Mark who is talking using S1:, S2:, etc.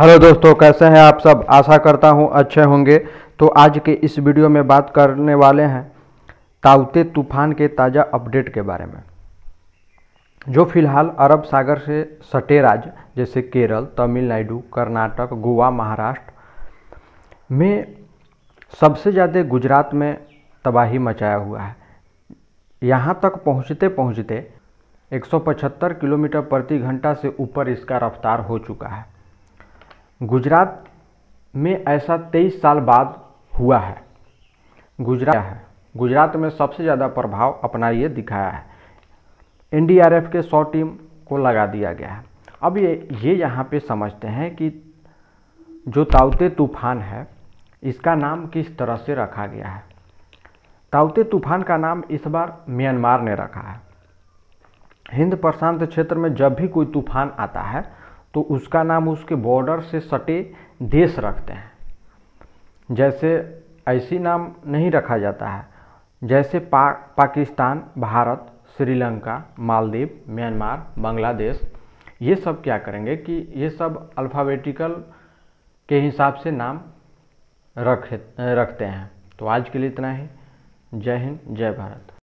S1: hello दोस्तों कैसे हैं आप सब आशा करता हूं अच्छे होंगे तो आज के इस वीडियो में बात करने वाले हैं ताउते तूफान के ताज़ा अपडेट के बारे में जो फिलहाल अरब सागर से सटे राज्य जैसे केरल तमिलनाडु कर्नाटक गोवा महाराष्ट्र में सबसे ज़्यादा गुजरात में तबाही मचाया हुआ है यहाँ तक पहुँचते पहुँचते 175 किलोमीटर प्रति घंटा से ऊपर इसका रफ्तार हो चुका है गुजरात में ऐसा तेईस साल बाद हुआ है गुजरात है गुजरात में सबसे ज़्यादा प्रभाव अपना ये दिखाया है एनडीआरएफ के सौ टीम को लगा दिया गया है अब ये ये यहाँ पे समझते हैं कि जो ताउते तूफान है इसका नाम किस तरह से रखा गया है ताउते तूफान का नाम इस बार म्यांमार ने रखा है हिंद प्रशांत क्षेत्र में जब भी कोई तूफान आता है तो उसका नाम उसके बॉर्डर से सटे देश रखते हैं जैसे ऐसी नाम नहीं रखा जाता है जैसे पा, पाकिस्तान भारत श्रीलंका मालदीव म्यांमार बांग्लादेश ये सब क्या करेंगे कि ये सब अल्फ़ाबेटिकल के हिसाब से नाम रख रखते हैं तो आज के लिए इतना ही जय हिंद जय भारत